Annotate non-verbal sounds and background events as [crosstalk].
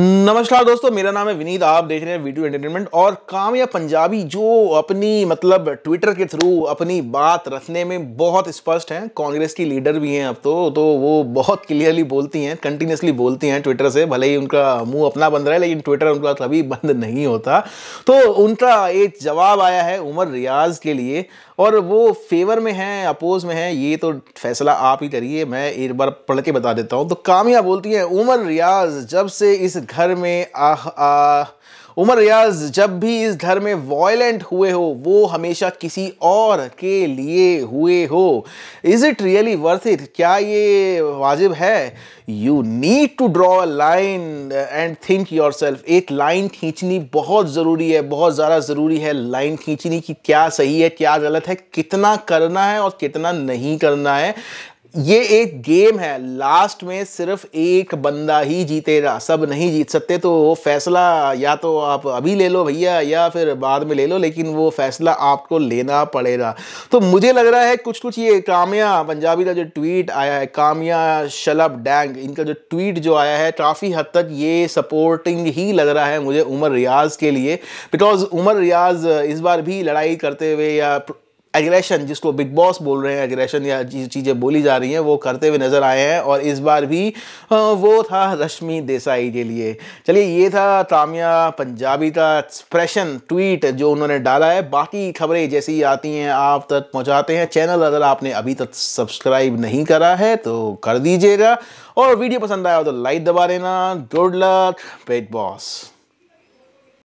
नमस्कार दोस्तों मेरा नाम है विनीत आप देख रहे हैं वीडियो एंटरटेनमेंट और कामया पंजाबी जो अपनी मतलब ट्विटर के थ्रू अपनी बात रखने में बहुत स्पष्ट हैं कांग्रेस की लीडर भी हैं अब तो तो वो बहुत क्लियरली बोलती हैं कंटिन्यूसली बोलती हैं ट्विटर से भले ही उनका मुंह अपना बंद रहा है लेकिन ट्विटर उनका कभी [laughs] बंद नहीं होता तो उनका एक जवाब आया है उमर रियाज के लिए और वो फेवर में है अपोज में है ये तो फैसला आप ही करिए मैं एक बार पढ़ के बता देता हूँ तो कामया बोलती हैं उमर रियाज जब से इस घर में आह आ उमर रियाज जब भी इस घर में वॉयलेंट हुए हो वो हमेशा किसी और के लिए हुए हो is it really worth it क्या ये वाजिब है you need to draw a line and think yourself एक लाइन खींचनी बहुत ज़रूरी है बहुत ज़्यादा ज़रूरी है लाइन खींचनी कि क्या सही है क्या गलत है कितना करना है और कितना नहीं करना है ये एक गेम है लास्ट में सिर्फ एक बंदा ही जीतेगा सब नहीं जीत सकते तो फैसला या तो आप अभी ले लो भैया या फिर बाद में ले लो लेकिन वो फैसला आपको लेना पड़ेगा तो मुझे लग रहा है कुछ कुछ ये कामया पंजाबी का जो ट्वीट आया है कामया शलब डैंग इनका जो ट्वीट जो आया है काफ़ी हद तक ये सपोर्टिंग ही लग रहा है मुझे उमर रियाज के लिए बिकॉज उमर रियाज इस बार भी लड़ाई करते हुए या एग्रेशन जिसको बिग बॉस बोल रहे हैं एग्रेशन या चीज़ें बोली जा रही हैं वो करते हुए नज़र आए हैं और इस बार भी वो था रश्मि देसाई के लिए चलिए ये था तामिया पंजाबी का एक्सप्रेशन ट्वीट जो उन्होंने डाला है बाकी खबरें जैसी आती हैं आप तक पहुंचाते हैं चैनल अगर आपने अभी तक सब्सक्राइब नहीं करा है तो कर दीजिएगा और वीडियो पसंद आया हो तो लाइक दबा देना गुड लक बिग बॉस